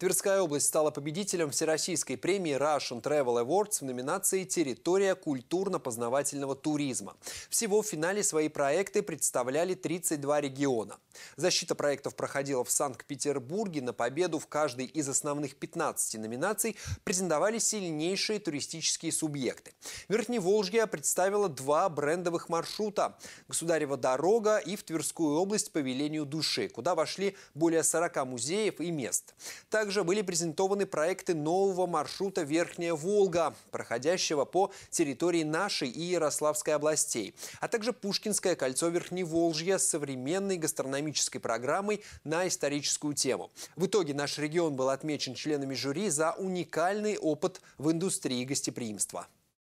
Тверская область стала победителем Всероссийской премии Russian Travel Awards в номинации «Территория культурно-познавательного туризма». Всего в финале свои проекты представляли 32 региона – Защита проектов проходила в Санкт-Петербурге. На победу в каждой из основных 15 номинаций претендовали сильнейшие туристические субъекты. Верхневолжья представила два брендовых маршрута – «Государева дорога» и «В Тверскую область по велению души», куда вошли более 40 музеев и мест. Также были презентованы проекты нового маршрута «Верхняя Волга», проходящего по территории нашей и Ярославской областей, а также Пушкинское кольцо Верхневолжья с современной гастрономией экономической программой на историческую тему. В итоге наш регион был отмечен членами жюри за уникальный опыт в индустрии гостеприимства.